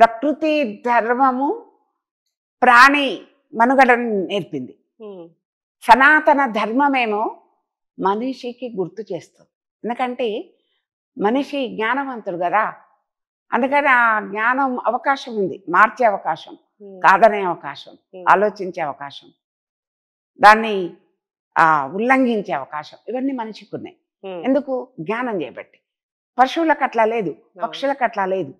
ప్రకృతి ధర్మము ప్రాణి మనుగడ నేర్పింది సనాతన ధర్మమేమో మనిషికి గుర్తు చేస్తుంది ఎందుకంటే మనిషి జ్ఞానవంతుడు కదా అందుకని ఆ జ్ఞానం అవకాశం ఉంది మార్చే అవకాశం కాదనే అవకాశం ఆలోచించే అవకాశం దాన్ని ఉల్లంఘించే అవకాశం ఇవన్నీ మనిషికి ఉన్నాయి ఎందుకు జ్ఞానం చేయబట్టి పశువులకు అట్లా లేదు పక్షులకు అట్లా లేదు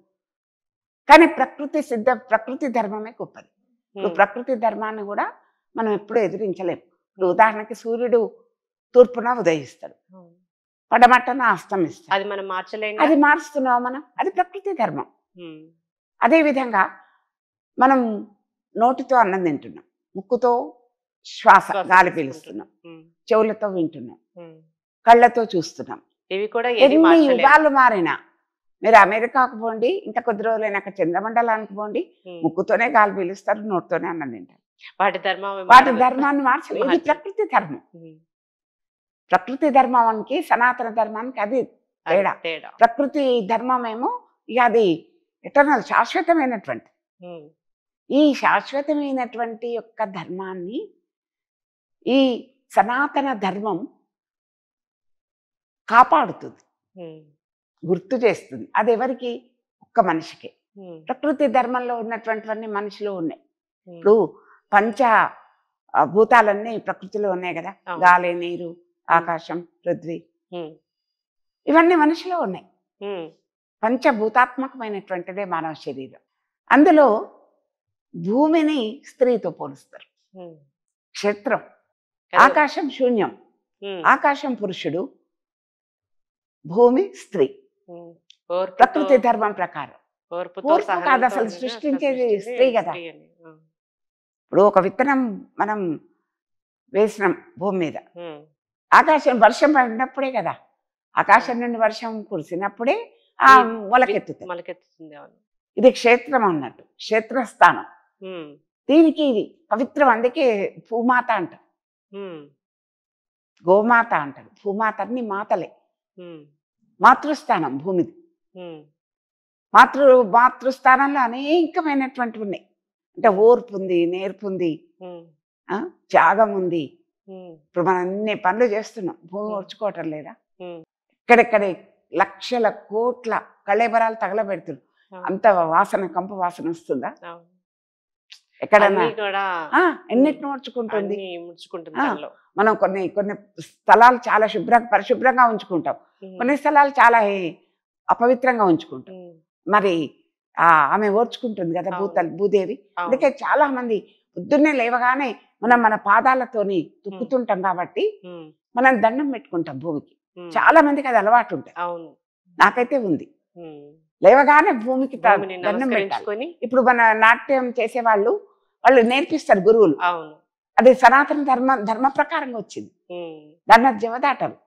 కానీ ప్రకృతి సిద్ధ ప్రకృతి ధర్మమే గొప్పది ప్రకృతి ధర్మాన్ని కూడా మనం ఎప్పుడూ ఎదిరించలేము ఇప్పుడు ఉదాహరణకి సూర్యుడు తూర్పున ఉదయిస్తాడు పడమట్టన అస్తమిస్తాడు అది మనం మార్చలేము అది మార్చుతున్నాం మనం అది ప్రకృతి ధర్మం అదే విధంగా మనం నోటితో అన్నం తింటున్నాం ముక్కుతో శ్వాస గాలి పీలుస్తున్నాం చెవులతో వింటున్నాం కళ్ళతో చూస్తున్నాం ఇవి కూడా ఎన్ని యుగాలు మారినా మీరు అమెరికాకు పోండి ఇంకా కొద్ది రోజులైనా అక్కడ చంద్రమండలానికి పోండి ముక్కుతోనే గాలి పీలుస్తారు నోటితోనే అన్నం తింటారు వాటి ధర్మం వాటి ధర్మాన్ని మార్చలేదు ఇది ప్రకృతి ధర్మం ప్రకృతి ధర్మానికి సనాతన ధర్మానికి అది తేడా ప్రకృతి ధర్మం ఏమో ఇక అది ఎటర్నల్ శాశ్వతమైనటువంటి ఈ శాశ్వతమైనటువంటి యొక్క ధర్మాన్ని ఈ సనాతన ధర్మం కాపాడుతుంది గుర్తు చేస్తుంది అది ఎవరికి ఒక్క మనిషికే ప్రకృతి ధర్మంలో ఉన్నటువంటివన్నీ మనిషిలో ఉన్నాయి ఇప్పుడు పంచ భూతాలన్నీ ప్రకృతిలో ఉన్నాయి కదా గాలి నీరు ఆకాశం పృథ్వీ ఇవన్నీ మనిషిలో ఉన్నాయి పంచభూతాత్మకమైనటువంటిదే మానవ శరీరం అందులో భూమిని స్త్రీతో పోలుస్తారు క్షేత్రం ఆకాశం శూన్యం ఆకాశం పురుషుడు భూమి స్త్రీ ప్రకృతి ధర్మం ప్రకారం ఓర్పు కాదు అసలు సృష్టించేది స్త్రీ కదా ఇప్పుడు ఒక విత్తనం మనం వేసినాం భూమి మీద ఆకాశం వర్షం పడినప్పుడే కదా ఆకాశం నుండి వర్షం కురిసినప్పుడే ఆ మొలకెత్తుతుంది మొలకెత్తుతుంది ఇది క్షేత్రం అన్నట్టు క్షేత్రస్థానం దీనికి ఇది పవిత్రం అందుకే భూమాత అంటారు గోమాత అంటారు భూమాత అన్ని మాతలే మాతృస్థానం భూమిది మాతృ మాతృస్థానంలో అనేకమైనటువంటివి ఉన్నాయి అంటే ఓర్పు ఉంది నేర్పు ఉంది త్యాగం ఉంది ఇప్పుడు మనం అన్ని పనులు చేస్తున్నాం భూమి ఓర్చుకోవటం లేదా ఇక్కడెక్కడ లక్షల కోట్ల కళేబరాలు తగలబెడుతున్నాం అంత వాసన కంప వాసన వస్తుందా ఎక్కడన్నా ఎన్నిటిని ముడుచుకుంటుంది మనం కొన్ని కొన్ని స్థలాలు చాలా శుభ్రంగా పరిశుభ్రంగా ఉంచుకుంటాం కొన్ని స్థలాలు చాలా అపవిత్రంగా ఉంచుకుంటాం మరి ఆ ఆమె ఓర్చుకుంటుంది కదా భూతల్ భూదేవి అందుకే చాలా మంది పొద్దున్నే లేవగానే మనం మన పాదాలతోని తుక్కుతుంటాం కాబట్టి మనం దండం పెట్టుకుంటాం భూమికి చాలా మందికి అది అలవాటు ఉంటాయి నాకైతే ఉంది లేవగానే భూమికి దండం పెట్టుకొని ఇప్పుడు మన నాట్యం చేసే వాళ్ళు వాళ్ళు నేర్పిస్తారు గురువులు అది సనాతన ధర్మ ధర్మ ప్రకారంగా వచ్చింది దాన్ని జవదాటరు